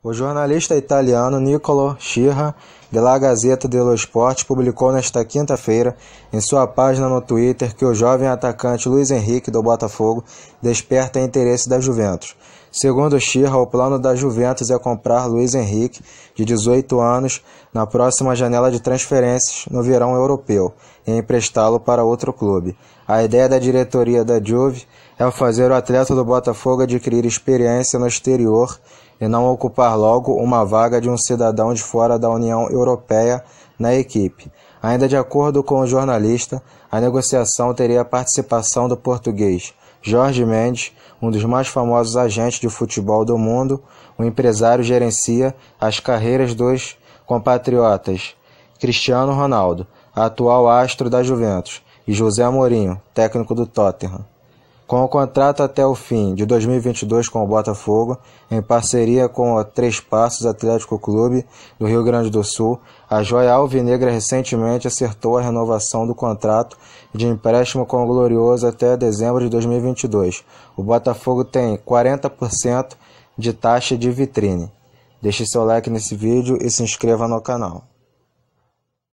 O jornalista italiano Niccolo Schirra, de La Gazzetta dello Sport, publicou nesta quinta-feira em sua página no Twitter que o jovem atacante Luiz Henrique do Botafogo desperta interesse da Juventus. Segundo Xirra, o plano da Juventus é comprar Luiz Henrique, de 18 anos, na próxima janela de transferências no verão europeu e emprestá-lo para outro clube. A ideia da diretoria da Juve é fazer o atleta do Botafogo adquirir experiência no exterior e não ocupar logo uma vaga de um cidadão de fora da União Europeia na equipe. Ainda de acordo com o jornalista, a negociação teria a participação do português Jorge Mendes, um dos mais famosos agentes de futebol do mundo, o empresário gerencia as carreiras dos compatriotas Cristiano Ronaldo, atual astro da Juventus, e José Mourinho, técnico do Tottenham. Com o contrato até o fim de 2022 com o Botafogo, em parceria com o Três Passos Atlético Clube do Rio Grande do Sul, a joia alvinegra recentemente acertou a renovação do contrato de empréstimo com o Glorioso até dezembro de 2022. O Botafogo tem 40% de taxa de vitrine. Deixe seu like nesse vídeo e se inscreva no canal.